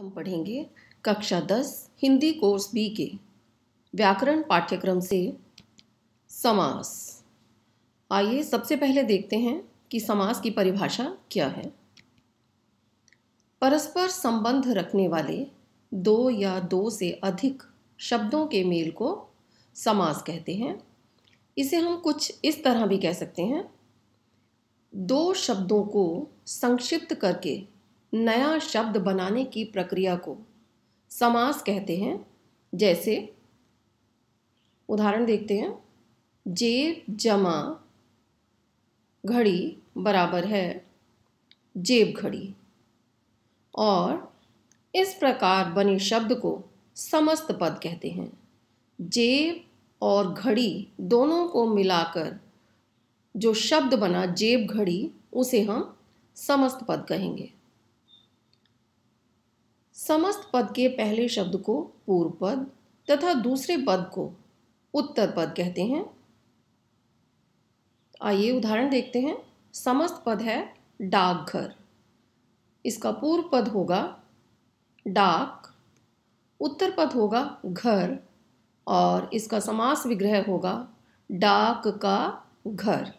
हम पढ़ेंगे कक्षा दस हिंदी कोर्स बी के व्याकरण पाठ्यक्रम से समास आइए सबसे पहले देखते हैं कि समास की परिभाषा क्या है परस्पर संबंध रखने वाले दो या दो से अधिक शब्दों के मेल को समास कहते हैं इसे हम कुछ इस तरह भी कह सकते हैं दो शब्दों को संक्षिप्त करके नया शब्द बनाने की प्रक्रिया को समास कहते हैं जैसे उदाहरण देखते हैं जेब जमा घड़ी बराबर है जेब घड़ी और इस प्रकार बने शब्द को समस्त पद कहते हैं जेब और घड़ी दोनों को मिलाकर जो शब्द बना जेब घड़ी उसे हम समस्त पद कहेंगे समस्त पद के पहले शब्द को पूर्व पद तथा दूसरे पद को उत्तर पद कहते हैं आइए उदाहरण देखते हैं समस्त पद है डाकघर इसका पूर्व पद होगा डाक उत्तर पद होगा घर और इसका समास विग्रह होगा डाक का घर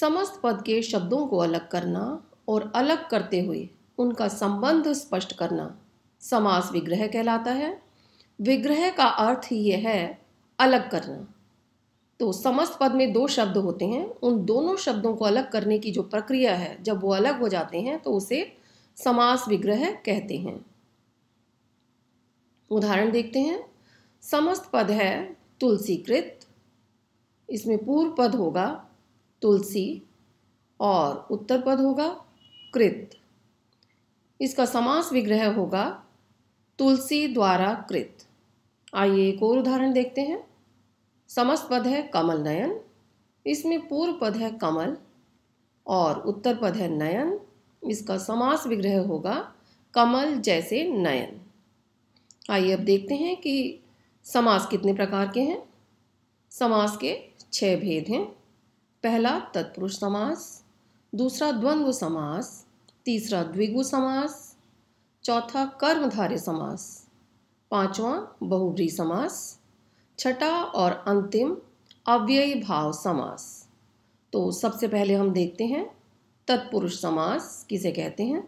समस्त पद के शब्दों को अलग करना और अलग करते हुए उनका संबंध स्पष्ट करना समास विग्रह कहलाता है विग्रह का अर्थ यह है अलग करना तो समस्त पद में दो शब्द होते हैं उन दोनों शब्दों को अलग करने की जो प्रक्रिया है जब वो अलग हो जाते हैं तो उसे समास विग्रह कहते हैं उदाहरण देखते हैं समस्त पद है तुलसीकृत इसमें पूर्व पद होगा तुलसी और उत्तर पद होगा कृत इसका समास विग्रह होगा तुलसी द्वारा कृत आइए एक और उदाहरण देखते हैं समस्त पद है कमल नयन इसमें पूर्व पद है कमल और उत्तर पद है नयन इसका समास विग्रह होगा कमल जैसे नयन आइए अब देखते हैं कि समास कितने प्रकार के हैं समास के छह भेद हैं पहला तत्पुरुष समास दूसरा द्वंद्व समास तीसरा द्विगु समास चौथा कर्मधारय समास पांचवा बहुव्री समास छठा और अंतिम अव्ययी भाव समास तो सबसे पहले हम देखते हैं तत्पुरुष समास किसे कहते हैं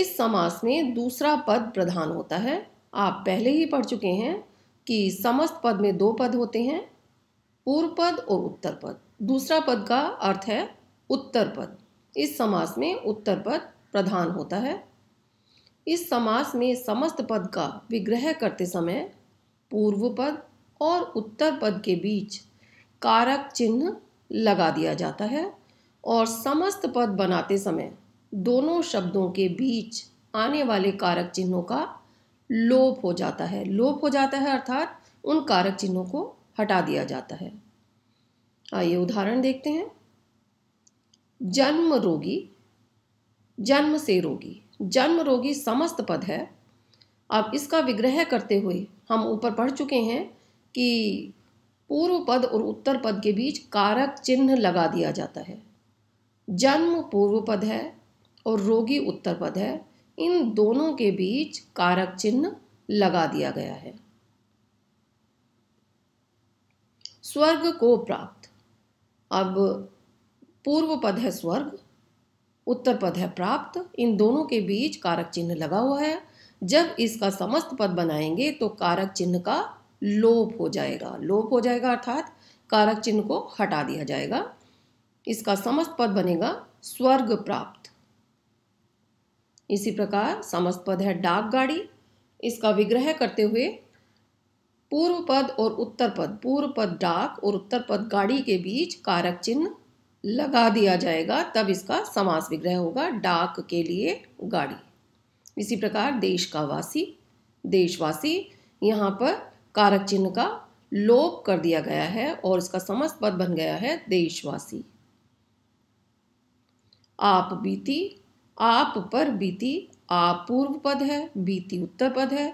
इस समास में दूसरा पद प्रधान होता है आप पहले ही पढ़ चुके हैं कि समस्त पद में दो पद होते हैं पूर्व पद और उत्तर पद दूसरा पद का अर्थ है उत्तर पद इस समास में उत्तर पद प्रधान होता है इस समास में समस्त पद का विग्रह करते समय पूर्व पद और उत्तर पद के बीच कारक चिन्ह लगा दिया जाता है और समस्त पद बनाते समय दोनों शब्दों के बीच आने वाले कारक चिन्हों का लोप हो जाता है लोप हो जाता है अर्थात उन कारक चिन्हों को हटा दिया जाता है आइए उदाहरण देखते हैं जन्म रोगी जन्म से रोगी जन्म रोगी समस्त पद है अब इसका विग्रह करते हुए हम ऊपर पढ़ चुके हैं कि पूर्व पद और उत्तर पद के बीच कारक चिन्ह लगा दिया जाता है जन्म पूर्व पद है और रोगी उत्तर पद है इन दोनों के बीच कारक चिन्ह लगा दिया गया है स्वर्ग को प्राप्त अब पूर्व पद है स्वर्ग उत्तर पद है प्राप्त इन दोनों के बीच कारक चिन्ह लगा हुआ है जब इसका समस्त पद बनाएंगे तो कारक चिन्ह का लोप हो जाएगा लोप हो जाएगा अर्थात कारक चिन्ह को हटा दिया जाएगा इसका समस्त पद बनेगा स्वर्ग प्राप्त इसी प्रकार समस्त पद है डाक गाड़ी इसका विग्रह करते हुए पूर्व पद और उत्तर पद पूर्व पद डाक और उत्तर पद गाड़ी के बीच कारक चिन्ह लगा दिया जाएगा तब इसका समास विग्रह होगा डाक के लिए गाड़ी इसी प्रकार देश का वासी देशवासी यहाँ पर कारक चिन्ह का लोप कर दिया गया है और इसका समस्त पद बन गया है देशवासी आप बीती आप पर बीती आप पूर्व पद है बीती उत्तर पद है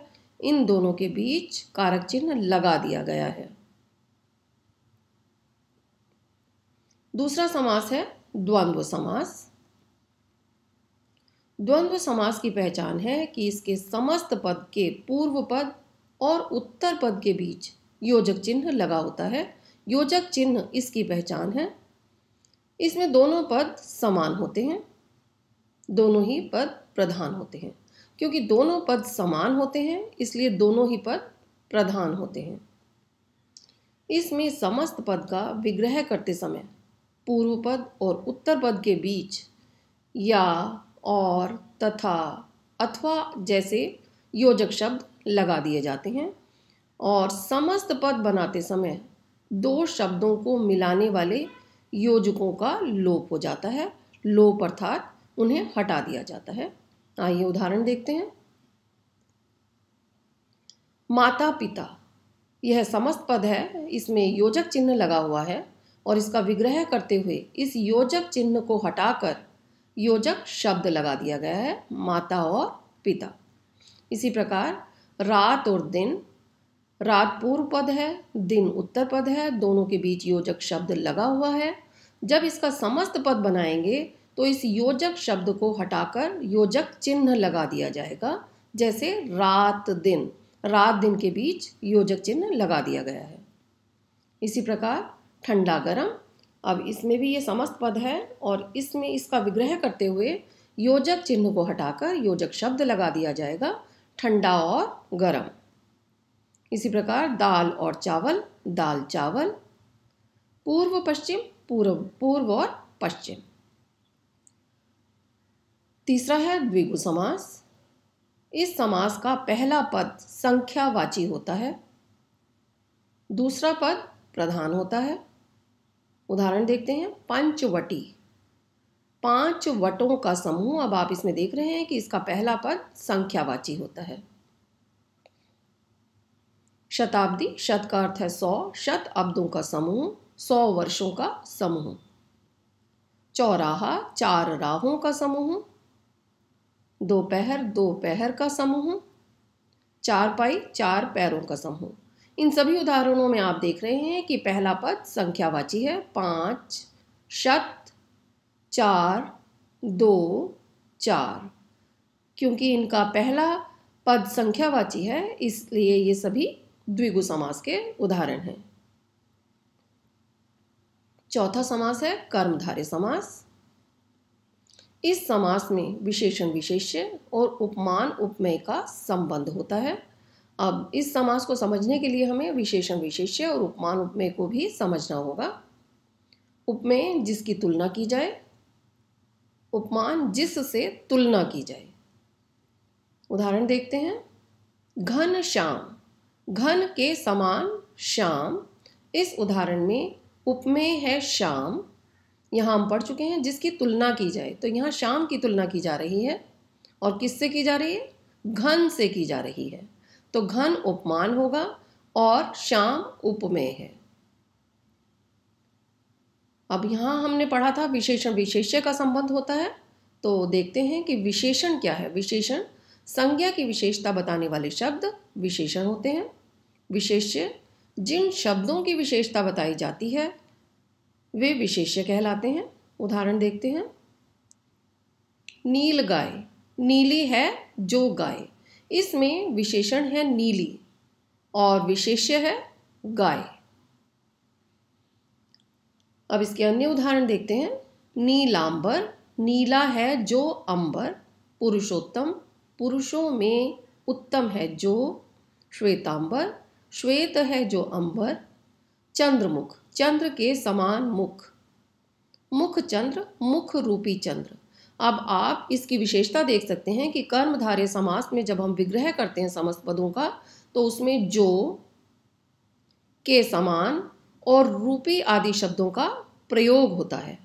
इन दोनों के बीच कारक चिन्ह लगा दिया गया है दूसरा समास है द्वंद्व समास द्वंद्व समास की पहचान है कि इसके समस्त पद के पूर्व पद और उत्तर पद के बीच योजक चिन्ह लगा होता है योजक चिन्ह इसकी पहचान है इसमें दोनों पद समान होते हैं दोनों ही पद प्रधान होते हैं क्योंकि दोनों पद समान होते हैं इसलिए दोनों ही पद प्रधान होते हैं इसमें समस्त पद का विग्रह करते समय पूर्व पद और उत्तर पद के बीच या और तथा अथवा जैसे योजक शब्द लगा दिए जाते हैं और समस्त पद बनाते समय दो शब्दों को मिलाने वाले योजकों का लोप हो जाता है लोप अर्थात उन्हें हटा दिया जाता है आइए उदाहरण देखते हैं माता पिता यह समस्त पद है इसमें योजक चिन्ह लगा हुआ है और इसका विग्रह करते हुए इस योजक चिन्ह को हटाकर योजक शब्द लगा दिया गया है माता और पिता इसी प्रकार रात और दिन रात पूर्व पद है दिन उत्तर पद है दोनों के बीच योजक शब्द लगा हुआ है जब इसका समस्त पद बनाएंगे तो इस योजक शब्द को हटाकर योजक चिन्ह लगा दिया जाएगा जैसे रात दिन रात दिन के बीच योजक चिन्ह लगा दिया गया है इसी प्रकार ठंडा गरम अब इसमें भी ये समस्त पद है और इसमें इसका विग्रह करते हुए योजक चिन्ह को हटाकर योजक शब्द लगा दिया जाएगा ठंडा और गरम इसी प्रकार दाल और चावल दाल चावल पूर्व पश्चिम पूर्व पूर्व और पश्चिम तीसरा है द्विगु समास इस समास का पहला पद संख्यावाची होता है दूसरा पद प्रधान होता है उदाहरण देखते हैं पंचवटी पांच वटों का समूह अब आप इसमें देख रहे हैं कि इसका पहला पद संख्यावाची होता है शताब्दी शत का अर्थ है सौ शत अब्दों का समूह सौ वर्षों का समूह चौराहा चार राहों का समूह दोपहर दोपहर का समूह चार पाई चार पैरों का समूह इन सभी उदाहरणों में आप देख रहे हैं कि पहला पद संख्यावाची है पाँच शत चार दो चार क्योंकि इनका पहला पद संख्यावाची है इसलिए ये सभी द्विगु समास के उदाहरण हैं चौथा समास है कर्मधारय समास इस समास में विशेषण विशेष्य और उपमान उपमेय का संबंध होता है अब इस समास को समझने के लिए हमें विशेषण विशेष्य और उपमान उपमेय को भी समझना होगा उपमेय जिसकी तुलना की जाए उपमान जिससे तुलना की जाए उदाहरण देखते हैं घन श्याम घन के समान श्याम इस उदाहरण में उपमेय है श्याम यहाँ हम पढ़ चुके हैं जिसकी तुलना की जाए तो यहाँ श्याम की तुलना की जा रही है और किससे की जा रही है घन से की जा रही है तो घन उपमान होगा और श्याम उपमेय है अब यहाँ हमने पढ़ा था विशेषण विशेष्य का संबंध होता है तो देखते हैं कि विशेषण क्या है विशेषण संज्ञा की विशेषता बताने वाले शब्द विशेषण होते हैं विशेष्य जिन शब्दों की विशेषता बताई जाती है वे विशेष्य कहलाते हैं उदाहरण देखते हैं नील गाय नीली है जो गाय इसमें विशेषण है नीली और विशेष्य है गाय अब इसके अन्य उदाहरण देखते हैं नीलांबर नीला है जो अंबर पुरुषोत्तम पुरुषों में उत्तम है जो श्वेतांबर श्वेत है जो अंबर चंद्रमुख चंद्र के समान मुख मुख चंद्र मुख रूपी चंद्र अब आप इसकी विशेषता देख सकते हैं कि कर्मधारय समास में जब हम विग्रह करते हैं समस्त पदों का तो उसमें जो के समान और रूपी आदि शब्दों का प्रयोग होता है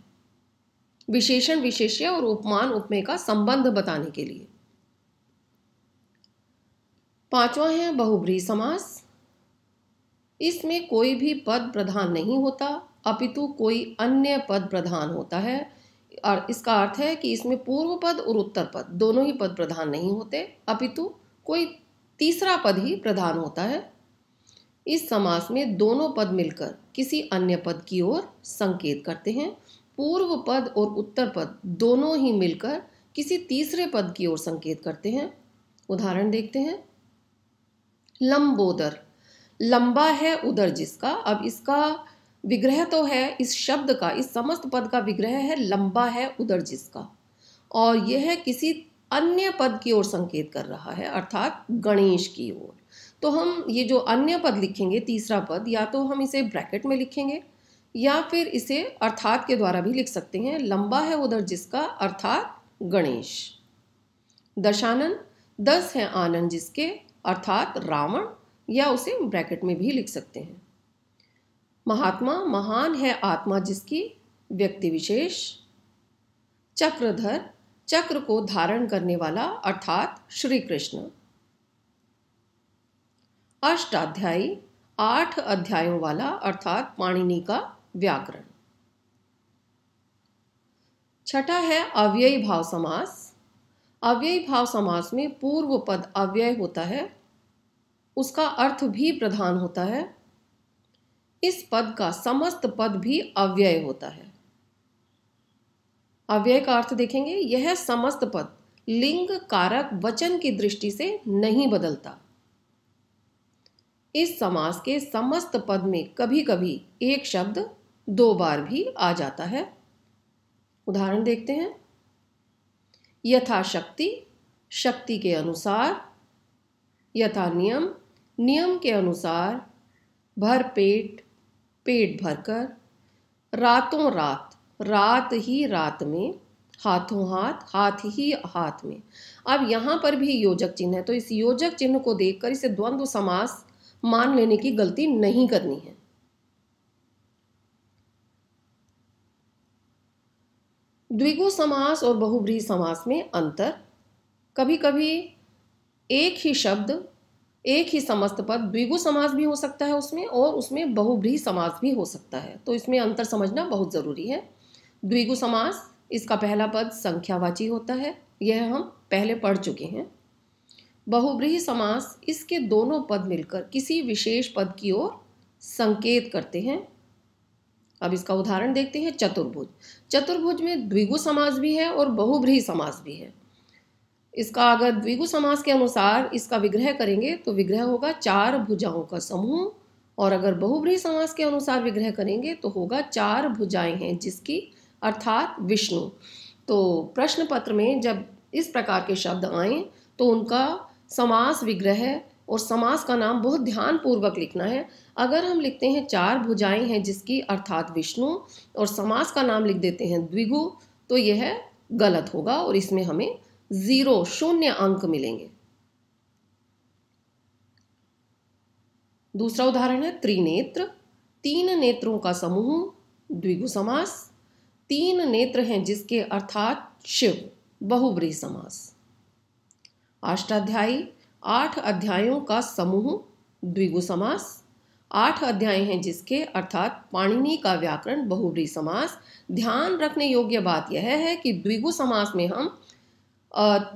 विशेषण विशेष्य और उपमान उपमेय का संबंध बताने के लिए पांचवा है बहुब्री समास इसमें कोई भी पद प्रधान नहीं होता अपितु कोई अन्य पद प्रधान होता है और इसका अर्थ है कि इसमें पूर्व पद और उत्तर पद दोनों ही पद प्रधान नहीं होते अपितु कोई तीसरा पद ही प्रधान होता है इस समास में दोनों पद मिलकर किसी अन्य पद की ओर संकेत करते हैं पूर्व पद और उत्तर पद दोनों ही मिलकर किसी तीसरे पद की ओर संकेत करते हैं उदाहरण देखते हैं लंबोदर लंबा है उदर जिसका अब इसका विग्रह तो है इस शब्द का इस समस्त पद का विग्रह है लंबा है उदर जिसका और यह है किसी अन्य पद की ओर संकेत कर रहा है अर्थात गणेश की ओर तो हम ये जो अन्य पद लिखेंगे तीसरा पद या तो हम इसे ब्रैकेट में लिखेंगे या फिर इसे अर्थात के द्वारा भी लिख सकते हैं लंबा है उधर जिसका अर्थात गणेश दशानन दस है आनंद जिसके अर्थात रावण या उसे ब्रैकेट में भी लिख सकते हैं महात्मा महान है आत्मा जिसकी व्यक्ति विशेष चक्रधर चक्र को धारण करने वाला अर्थात श्री कृष्ण अष्टाध्यायी आठ अध्यायों वाला अर्थात पाणिनि का व्याकरण छठा है अव्ययी भाव समास अव्ययी भाव समास में पूर्व पद अव्यय होता है उसका अर्थ भी प्रधान होता है इस पद का समस्त पद भी अव्यय होता है अव्यय का अर्थ देखेंगे यह समस्त पद लिंग कारक वचन की दृष्टि से नहीं बदलता इस समास के समस्त पद में कभी कभी एक शब्द दो बार भी आ जाता है उदाहरण देखते हैं यथाशक्ति शक्ति के अनुसार यथा नियम नियम के अनुसार भरपेट पेट भरकर रातों रात रात ही रात में हाथों हाथ हाथ ही हाथ में अब यहाँ पर भी योजक चिन्ह है तो इस योजक चिन्ह को देखकर इसे द्वंद्व समास मान लेने की गलती नहीं करनी है द्विगु समास और बहुब्री समास में अंतर कभी कभी एक ही शब्द एक ही समस्त पद द्विगु समास भी हो सकता है उसमें और उसमें बहुब्रीही समास भी हो सकता है तो इसमें अंतर समझना बहुत ज़रूरी है द्विगु समास इसका पहला पद संख्यावाची होता है यह हम पहले पढ़ चुके हैं बहुब्रीही समास इसके दोनों पद मिलकर किसी विशेष पद की ओर संकेत करते हैं अब इसका उदाहरण देखते हैं चतुर्भुज चतुर्भुज में द्विगु समास भी है और बहुब्रीही समास भी है इसका अगर द्विगु समास के अनुसार इसका विग्रह करेंगे तो विग्रह होगा चार भुजाओं का समूह और अगर बहुब्रीही समास के अनुसार विग्रह करेंगे तो होगा चार भुजाएं हैं जिसकी अर्थात विष्णु तो प्रश्न पत्र में जब इस प्रकार के शब्द आए तो उनका समास विग्रह और समास का नाम बहुत ध्यानपूर्वक लिखना है अगर हम लिखते हैं चार भुजाएं हैं जिसकी अर्थात विष्णु और समास का नाम लिख देते हैं द्विगु तो यह गलत होगा और इसमें हमें जीरो शून्य अंक मिलेंगे दूसरा उदाहरण है त्रिनेत्र तीन नेत्रों का समूह द्विगु समास तीन नेत्र हैं जिसके अर्थात शिव बहुब्री समास अष्टाध्यायी आठ अध्यायों का समूह द्विगु समास आठ अध्याय हैं जिसके अर्थात पाणिनि का व्याकरण बहुब्री समास ध्यान रखने योग्य बात यह है कि द्विगु समास में हम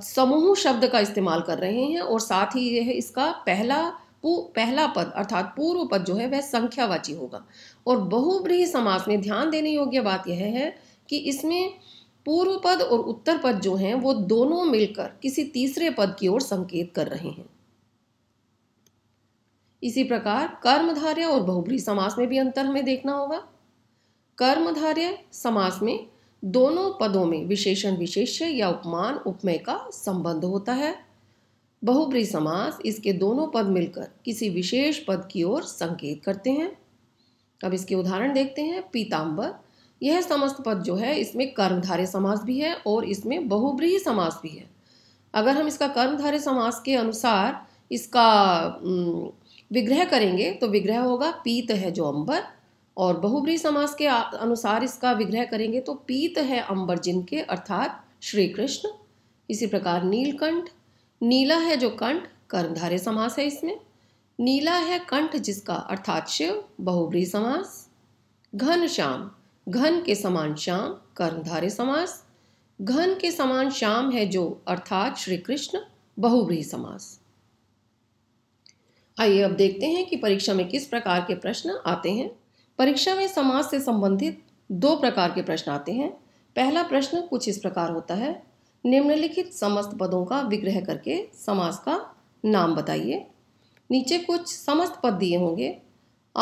समूह शब्द का इस्तेमाल कर रहे हैं और साथ ही यह इसका पहला पहला पद अर्थात पूर्व पद जो है वह संख्यावाची होगा और बहुब्रीही समास में ध्यान देने योग्य बात यह है कि इसमें पूर्व पद और उत्तर पद जो हैं वो दोनों मिलकर किसी तीसरे पद की ओर संकेत कर रहे हैं इसी प्रकार कर्मधार्य और बहुब्रीही समास में भी अंतर हमें देखना होगा कर्मधार्य समास में दोनों पदों में विशेषण विशेष्य या उपमान उपमेय का संबंध होता है बहुब्री समास इसके दोनों पद मिलकर किसी विशेष पद की ओर संकेत करते हैं अब इसके उदाहरण देखते हैं पीताम्बर यह समस्त पद जो है इसमें कर्मधारे समास भी है और इसमें बहुब्री समास भी है अगर हम इसका कर्मधारे समास के अनुसार इसका विग्रह करेंगे तो विग्रह होगा पीत है जो अंबर और बहुब्री समास के अनुसार इसका विग्रह करेंगे तो पीत है अंबर जिनके अर्थात श्री कृष्ण इसी प्रकार नीलकंठ नीला है जो कंठ कर्मधारे समास है इसमें नीला है कंठ जिसका अर्थात शिव बहुब्री समास घन श्याम घन के समान श्याम कर्मधारे समास घन के समान श्याम है जो अर्थात श्री कृष्ण बहुब्री समास आइए अब देखते हैं कि परीक्षा में किस प्रकार के प्रश्न आते हैं परीक्षा में समाज से संबंधित दो प्रकार के प्रश्न आते हैं पहला प्रश्न कुछ इस प्रकार होता है निम्नलिखित समस्त पदों का विग्रह करके समाज का नाम बताइए नीचे कुछ समस्त पद दिए होंगे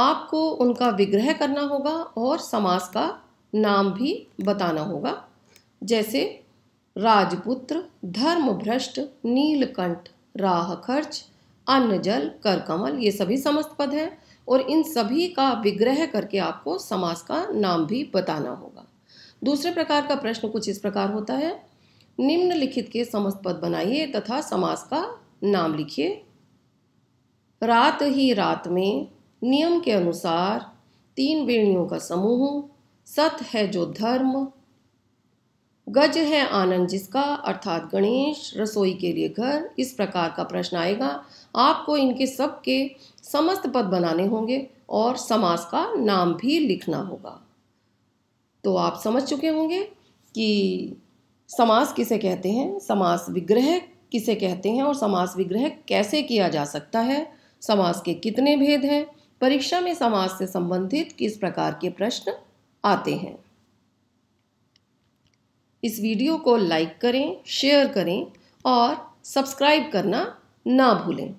आपको उनका विग्रह करना होगा और समाज का नाम भी बताना होगा जैसे राजपुत्र धर्मभ्रष्ट नीलकंठ राह खर्च अन्न जल कर कमल ये सभी समस्त पद हैं और इन सभी का विग्रह करके आपको समास का नाम भी बताना होगा दूसरे प्रकार का प्रश्न कुछ इस प्रकार होता है निम्नलिखित के समस्त पद बनाइए तथा समास का नाम लिखिए रात ही रात में नियम के अनुसार तीन वेणियों का समूह सत है जो धर्म गज है आनंद जिसका अर्थात गणेश रसोई के लिए घर इस प्रकार का प्रश्न आएगा आपको इनके सब के समस्त पद बनाने होंगे और समास का नाम भी लिखना होगा तो आप समझ चुके होंगे कि समास किसे कहते हैं समास विग्रह किसे कहते हैं और समास विग्रह कैसे किया जा सकता है समास के कितने भेद हैं परीक्षा में समास से संबंधित किस प्रकार के प्रश्न आते हैं इस वीडियो को लाइक करें शेयर करें और सब्सक्राइब करना ना भूलें